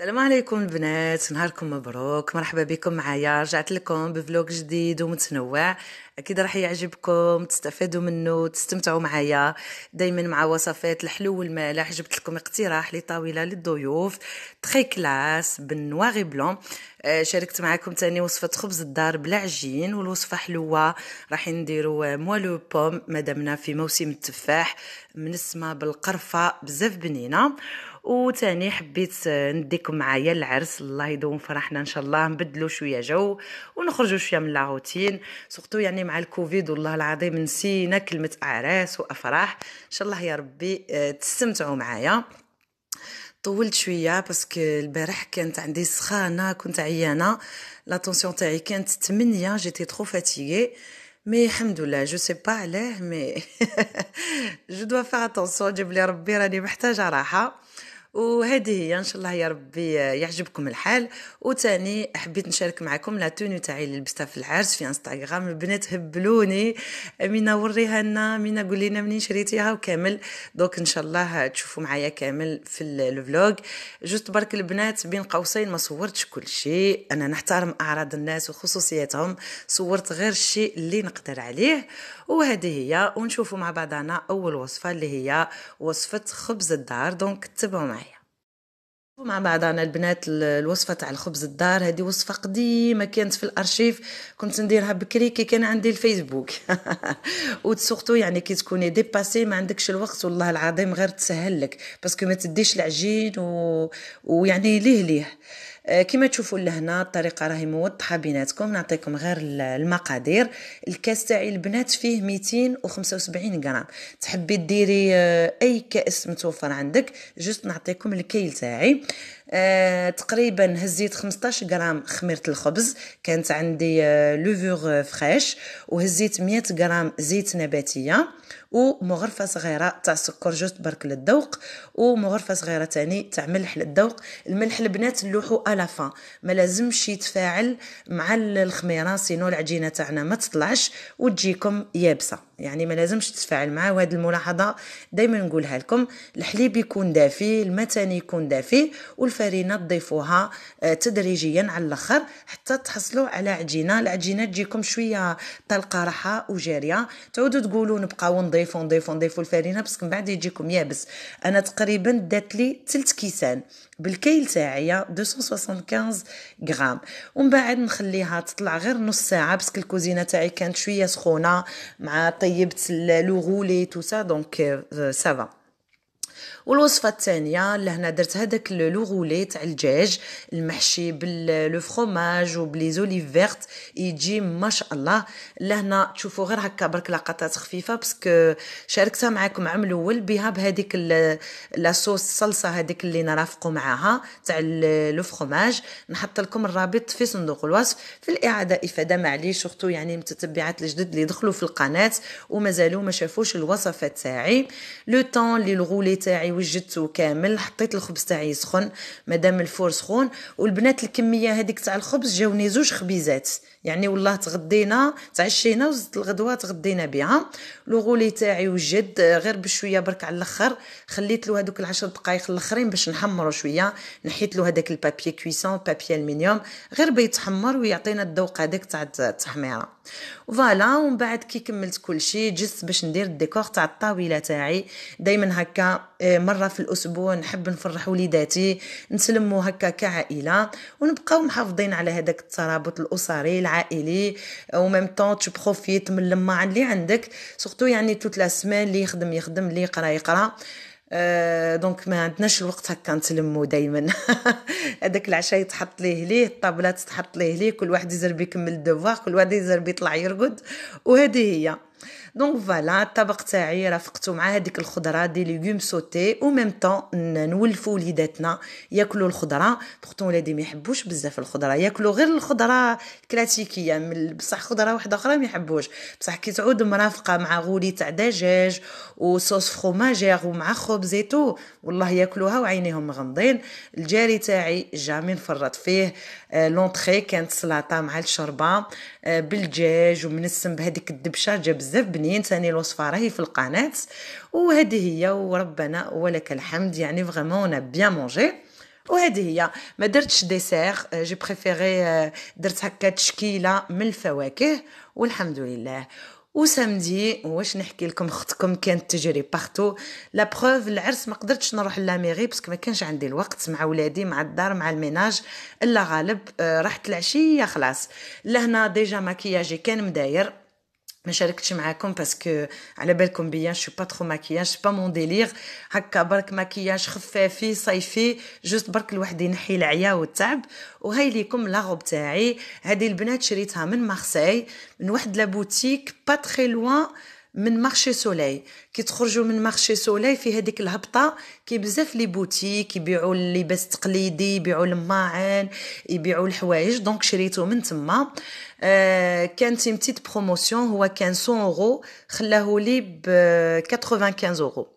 السلام عليكم البنات نهاركم مبروك مرحبا بكم معايا رجعت لكم بفلوق جديد ومتنوع اكيد راح يعجبكم تستفادوا منه تستمتعوا معايا دائما مع وصفات الحلو والمالح جبت لكم اقتراح لطاوله للضيوف تري كلاس بنواغي بلون شاركت معكم تاني وصفه خبز الدار بلا عجين والوصفه حلوه راح نديروا موالو بوم مادامنا في موسم التفاح منسمه بالقرفه بزاف بنينه وتاني حبيت نديكم معايا العرس الله يدوم فرحنا ان شاء الله نبدلو شويه جو ونخرجوا شويه من لاروتين سورتو يعني مع الكوفيد والله العظيم نسينا كلمه اعراس وافراح ان شاء الله يا ربي آه، تستمتعوا معايا طولت شويه باسكو البارح كانت عندي سخانه كنت عيانه لاتونسيون تاعي كانت 8 جيتي ترو فاتيغي مي الحمد لله جو سي با علاه مي جو دوا فيغ اتونسيون جيب لي ربي راني محتاجه راحه وهذه هي ان شاء الله يا ربي يعجبكم الحال وثاني حبيت نشارك معكم لا توني تاعي اللي لبستها في العرس في انستغرام البنات هبلوني امينه وريها لنا امينه قولي لنا منين شريتيها وكامل دوك ان شاء الله تشوفوا معايا كامل في الفلوغ جوست برك البنات بين قوسين ما صورتش كل شيء انا نحترم اعراض الناس وخصوصياتهم صورت غير الشيء اللي نقدر عليه وهذه هي ونشوفوا مع بعضنا اول وصفه اللي هي وصفه خبز الدار دونك تبعوا معي مع بعضنا البنات الوصفه تاع الخبز الدار هذه وصفه قديمه كانت في الارشيف كنت نديرها بكري كي كان عندي الفيسبوك وتسوقتو يعني كي تكوني ديباسي ما عندكش الوقت والله العظيم غير تسهل لك باسكو ما تديش العجين و... ويعني ليه ليه آه، كما تشوفوا لهنا الطريقه راهي موضحه بيناتكم نعطيكم غير المقادير الكاس تاعي البنات فيه 275 غرام تحبي ديري آه، اي كاس متوفر عندك جست نعطيكم الكيل تاعي آه تقريبا هزيت 15 غرام خميره الخبز كانت عندي آه لوفور آه، فريش وهزيت 100 غرام زيت نباتيه ومغرفه صغيره تاع سكر جوست برك للذوق ومغرفه صغيره تاني تاع ملح للذوق الملح البنات نلوحو الا فان ما لازمش يتفاعل مع الخميره سينو العجينه تاعنا ما تطلعش وتجيكم يابسه يعني ما لازمش تتفاعل معاه وهذه الملاحظه دائما نقولها لكم الحليب يكون دافي الماء تاني يكون دافي والفرينه تضيفوها آه، تدريجيا على الاخر حتى تحصلوا على عجينه العجينه تجيكم شويه طلقه راحه وجاريه تعودوا تقولوا نبقاو نضيف فوندي فوندي فو الفرينه باسكو من بعد يجيكم يابس انا تقريبا دات لي ثلث كيسان بالكيل تاعي 275 غرام ومن بعد نخليها تطلع غير نص ساعه باسكو الكوزينه تاعي كانت شويه سخونه مع طيبت لو غولي تو سا دونك آه، سافا والوصفه الثانيه اللي هنا درت هذاك لو غولي تاع الدجاج المحشي باللو فروماج وبلي زوليف فيرت يجي ما شاء الله لهنا تشوفوا غير هكا برك لقطات خفيفه باسكو شاركتها معكم عام الاول بها بهذيك لا صوص الصلصه هذيك اللي نرافقوا معاها تاع لو فروماج نحط لكم الرابط في صندوق الوصف في الاعاده افاده معليش سورتو يعني المتتبعات الجدد اللي دخلوا في القناه ومازالوا ما شافوش الوصفه تاعي لو طون لي الغولي تاعي وجدته كامل حطيت الخبز تاعي سخن مادام الفور سخون والبنات الكميه هذيك تاع الخبز جاوني زوج خبيزات يعني والله تغدينا تعشينا وزدت الغدوه تغدينا بها لوغولي تاعي وجد آه، غير بشويه برك على الاخر خليت له هذوك العشر دقائق الاخرين باش نحمره شويه نحيت له هذاك البابيي كويسون بابيي المنيوم غير بيتحمر ويعطينا الذوق هذاك تاع التحميره فوالا ومن بعد كي كملت كل شيء جست باش ندير الديكور تاع الطاوله تاعي دائما هكا آه، مره في الاسبوع نحب نفرح وليداتي نسلمو هكا كعائله ونبقاو محافظين على هذاك الترابط الاسري عائلي ميم طون تو بروفيت من لما اللي عندك سورتو يعني توت لا سيمين اللي يخدم يخدم اللي يقرا يقرا أه دونك ما عندناش الوقت هكا نتلمو دائما هذاك العشاء يتحط ليه ليه الطابلات تتحط ليه ليه كل واحد يزرب يكمل الدوار كل واحد يزرب يطلع يرقد وهذه هي دونك فوالا الطبق تاعي رافقتو مع هذيك الخضره دي ليغوم سوتي او ميم طون نولفو وليداتنا ياكلوا الخضره بورتون ولادي ما يحبوش بزاف الخضره ياكلوا غير الخضره الكلاسيكيه بصح خضره واحده اخرى ما يحبوش بصح كي تعود مرافقه مع غولي تاع دجاج وصوص فروماجير ومع خبز تو والله ياكلوها وعينيهم مغمضين الجاري تاعي جامي نفرط فيه آه كانت سلطه مع الشوربه بالدجاج ومنسم بهذيك الدبشه جا بزاف بني يعني ثاني الوصفه راهي في القناه وهذه هي وربنا ولك الحمد يعني فريمون بيان مونجي وهذه هي ما درتش ديسير جي بريفيري درت هكا تشكيله من الفواكه والحمد لله وسامدي واش نحكي لكم اختكم كانت تجري بارتو لا بروف العرس ما قدرتش نروح لاميري باسكو ما كانش عندي الوقت مع ولادي مع الدار مع الميناج الا غالب آه، رحت العشيه خلاص لهنا ديجا ماكياجي كان مداير ما شاركتش معاكم باسكو على بالكم بيا شو با ترو ماكياج با مون ديلير هكا برك ماكياج خفافي صيفي جوست برك الواحد ينحي العيا والتعب وهاي ليكم لا تاعي هذه البنات شريتها من مارسي من واحد لابوتيك با تري لوان من مارشي سولاي كي تخرجوا من مارشي سولاي في هذيك الهبطه كي بزاف لي بوتيك يبيعوا اللباس التقليدي يبيعوا الماعن يبيعوا الحوايج دونك شريته من تما آه، كانت امتيت بروموسيون هو كان 100 اورو خلاه لي ب 95 اورو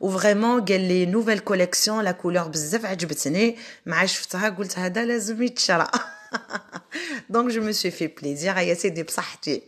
وفريمون قال لي نوفيل كوليكسيون لا كولور بزاف عجبتني مع شفتها قلت هذا لازم يتشرى دونك جو مو سوي في بليزير هيا سيدي بصحتي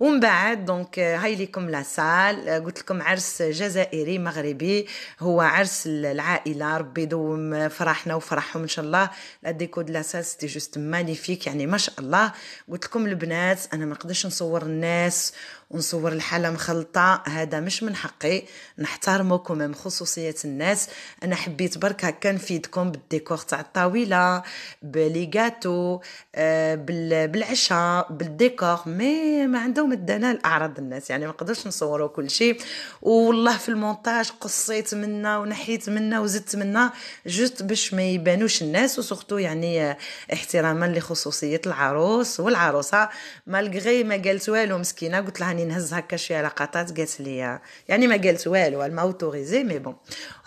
ومن بعد دونك هاي ليكم لا سال قلت لكم عرس جزائري مغربي هو عرس العائله ربي يدوم فرحنا وفرحهم ان شاء الله لا ديكو دو لا سال سيتي جوست مانيفيك يعني ما شاء الله قلت لكم البنات انا ما نقدرش نصور الناس ونصور الحاله مخلطه هذا مش من حقي نحترمو كمان خصوصيه الناس انا حبيت برك هكا نفيدكم بالديكور تاع الطاوله بليغاتو آه بالعشاء بالديكور مي ما عندهم الدنا لاعراض الناس يعني ما نقدرش نصوروا كل شيء والله في المونتاج قصيت منا ونحيت منا وزدت منا جست باش ما يبانوش الناس وسورتو يعني آه، احتراما لخصوصيه العروس والعروسه مالغري ما قالت والو مسكينه قلت لها راني نهز هكا شي علاقات قالت لي يعني ما قالت والو ما اوتوريزي مي بون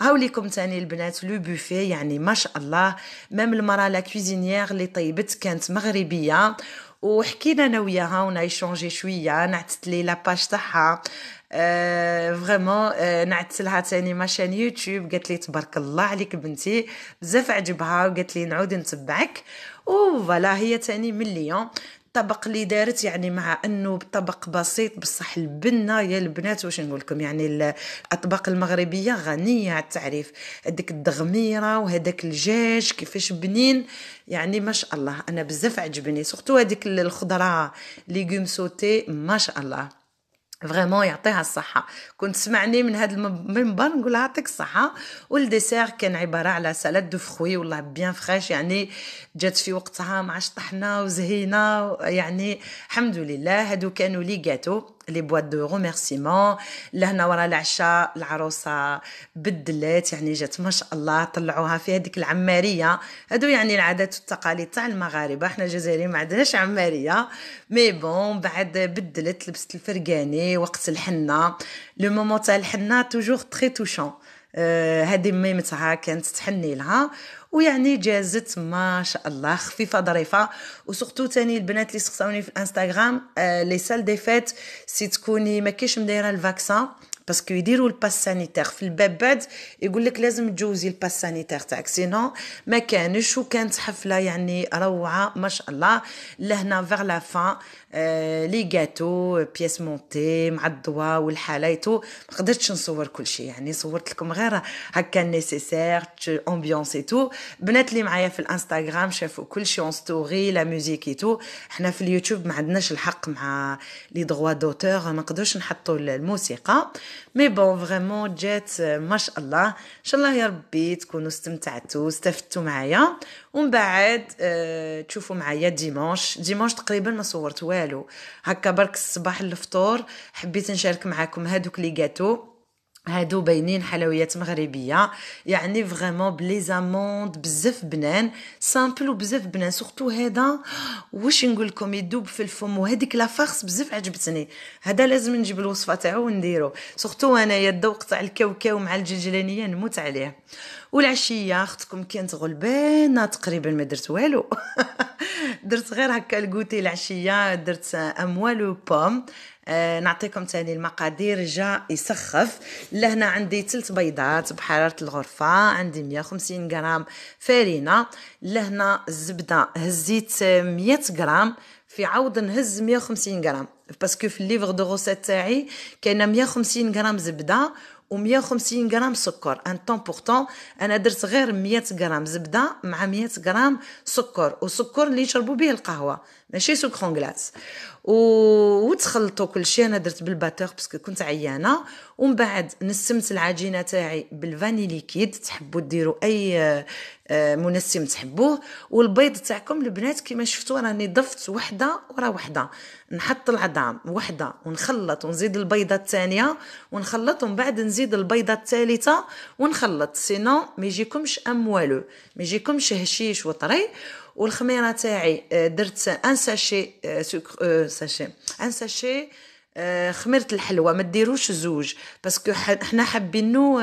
هاو ليكم تاني البنات لو بوفي يعني ما شاء الله مام المراه لا كوزينيير اللي طيبت كانت مغربيه وحكينا انا وياها ونايشونجي شويه نعتت لي لاباج تاعها فريمون آه، آه، نعدت لها تاني ماشين يوتيوب قالت لي تبارك الله عليك بنتي بزاف عجبها وقالت لي نعود نتبعك فوالا هي تاني من ليون الطبق اللي دارت يعني مع انه طبق بسيط بصح البنه يا البنات واش نقول لكم يعني الاطباق المغربيه غنيه على التعريف هذيك الدغميره وهذاك الجاج كيفاش بنين يعني ما شاء الله انا بزاف عجبني سورتو هذيك الخضره ليغوم سوتي ما شاء الله فريمون يعطيها الصحة كنت تسمعني من هذا المنبر نقول يعطيك الصحة والديسير كان عبارة على سالاد دو فخوي والله بيان فخيش يعني جات في وقتها مع شطحنا وزهينا يعني الحمد لله هادو كانوا لي جاتو لي بواط دو روميرسيمون لهنا ورا العشاء العروسه بدلات يعني جات ما شاء الله طلعوها في هذيك العماريه هادو يعني العادات والتقاليد تاع المغاربه حنا الجزائريين ما عندناش عماريه مي بون بعد بدلت لبست الفرقاني وقت الحنه لو مومون تاع الحنه توجور تري توشون هذه ميمتها كانت تحني لها ويعني جازت ما شاء الله خفيفه ظريفه وسورتو تاني البنات اللي سقساوني في الانستغرام آه لي سال دي فيت سي تكوني ما كاينش مدايره الفاكسان باسكو يديروا الباس سانيتير في الباب بعد يقول لك لازم تجوزي الباس سانيتير تاعك سينو ما كانش وكانت حفله يعني روعه ما شاء الله لهنا فيغ لا فان آه لي جاتو بياس مونتي مع الضوا والحلايتو ما قدرتش نصور كل شيء يعني صورت لكم غير هكا نيسيسير امبيونس اي تو بنات اللي معايا في الانستغرام شافوا كل شيء اون ستوري لا ميوزيك اي تو حنا في اليوتيوب ما عندناش الحق مع لي دغوا دوتور ما نقدرش نحطوا الموسيقى مي بون فريمون جات ما شاء الله ان شاء الله يا ربي تكونوا استمتعتوا استفدتوا معايا ومن بعد اه تشوفوا معايا ديمانش ديمانش تقريبا ما صورت والو هكا برك الصباح الفطور حبيت نشارك معاكم هادوك لي جاتو هادو باينين حلويات مغربيه يعني فريمون بلي زاموند بزاف بنان سامبل وبزاف بنان سورتو هذا واش نقول لكم يدوب في الفم وهذيك لا فارس بزاف عجبتني هذا لازم نجيب الوصفه تاعو ونديرو سورتو انايا الذوق تاع الكاوكاو مع الجلجلانيه نموت عليه والعشيه اختكم كانت غلبانه تقريبا ما درت والو درت غير هكا الكوتي العشيه درت اموال وبوم آه نعطيكم تاني المقادير جا يسخف لهنا عندي تلت بيضات بحراره الغرفه عندي 150 غرام فارينة لهنا الزبده هزيت 100 غرام في عوض نهز 150 غرام باسكو في الليفر دو غوسيت تاعي كاينه 150 غرام زبده و150 غرام سكر ان تون بورتون انا درت غير 100 غرام زبده مع 100 غرام سكر وسكر اللي يشربوا به القهوه ماشي سكر غلاس و... وتخلطوا كل شيء انا درت بالباتور باسكو كنت عيانه ومن بعد نسمت العجينه تاعي بالفاني ليكيد تحبوا ديروا اي آه، منسم تحبوه والبيض تاعكم البنات كيما شفتوا راني ضفت وحده ورا وحده نحط العظام وحده ونخلط ونزيد البيضه الثانيه ونخلط ومن بعد نزيد البيضه الثالثه ونخلط سينو ما يجيكمش اموالو ما يجيكمش هشيش وطري والخميره تاعي آه، درت ان ساشي آه، سكر آه، ساشي ان ساشي خميره الحلوى ما ديروش زوج باسكو حنا حابينو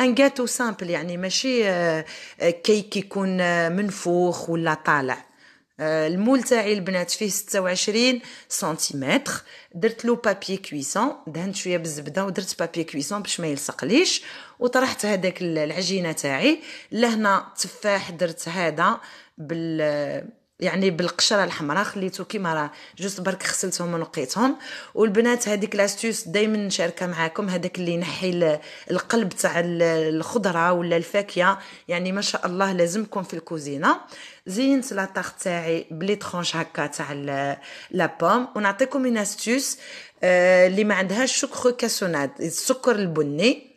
ان جاتو سامبل يعني ماشي كيك يكون منفوخ ولا طالع المول تاعي البنات فيه 26 سنتيمتر درت له بابي كويسون دهنت شويه بالزبده ودرت بابي كويسون باش ما يلصقليش وطرحت هذاك العجينه تاعي لهنا تفاح درت هذا بال يعني بالقشره الحمراء خليته كيما راه جوست برك غسلتهم ونقيتهم والبنات هذيك لاستوس دائما نشاركها معاكم هذاك اللي ينحي القلب تاع الخضره ولا الفاكهه يعني ما شاء الله لازمكم في الكوزينه زينت لا تاعي بلي ترونش هكا تاع لا بوم ونعطيكم اون استيوس آه، اللي ما عندهاش سكر كاسوناد السكر البني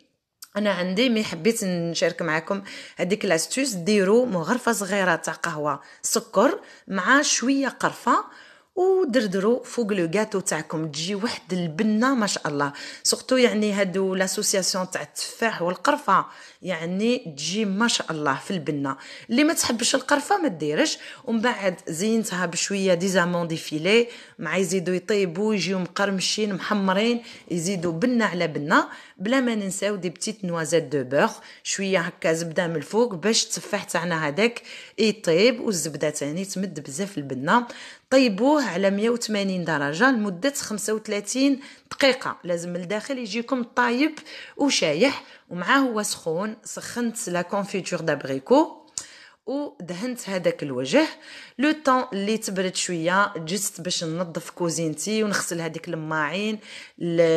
انا عندي مي حبيت نشارك معكم هذيك لاستوس ديروا مغرفه صغيره تاع قهوه سكر مع شويه قرفه ودردرو فوق لو غاتو تاعكم تجي واحد البنه ما شاء الله سورتو يعني هادو لاسوسياسيون تاع التفاح والقرفه يعني تجي ما شاء الله في البنه اللي ما تحبش القرفه ما ديرش ومن بعد زينتها بشويه دي زامون دي فيلي مع يزيدو يطيبو يجيو مقرمشين محمرين يزيدو بنه على بنه بلا ما ننساو دي بتيت نوازات دو بوغ شويه هكا زبده من الفوق باش التفاح تاعنا هذاك يطيب والزبده تاني تمد بزاف البنه طيبوه على 180 درجة لمدة 35 دقيقة لازم الداخل يجيكم طايب وشايح ومعاه هو سخون سخنت لا كونفيتور دابريكو ودهنت هذاك الوجه لو طون اللي تبرد شويه جست باش ننظف كوزينتي ونغسل هذيك الماعين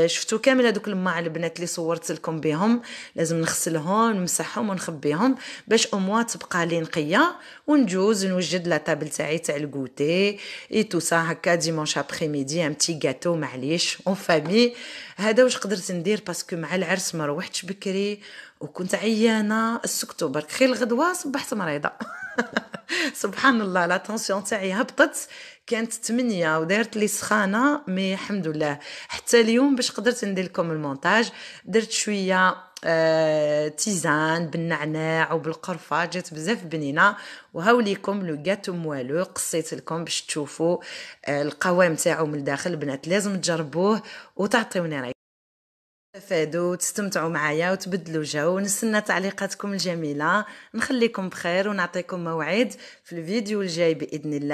شفتو كامل هذوك الماع البنات اللي صورت لكم بهم لازم نغسلهم نمسحهم ونخبيهم باش اموا تبقى لي نقيه ونجوز نوجد لا طابل تاعي تاع الكوتي اي تو سا هكا ديمونش ابري ميدي ان تي غاتو معليش اون فامي هذا واش قدرت ندير باسكو مع العرس ما روحتش بكري وكنت عيانه السكتو برك خير الغدوه صبحت مريضه سبحان الله لا تونسيون تاعي هبطت كانت 8 ودارت لي سخانه مي الحمد لله حتى اليوم باش قدرت ندير لكم المونتاج درت شويه آه، تيزان بالنعناع وبالقرفه جات بزاف بنينه وهاو ليكم لو غاتو موالو قصيت لكم باش تشوفوا آه، القوام تاعو من الداخل البنات لازم تجربوه وتعطيوني رايكم تفادوا تستمتعوا معايا وتبدلوا جو ونستنى تعليقاتكم الجميله نخليكم بخير ونعطيكم موعد في الفيديو الجاي باذن الله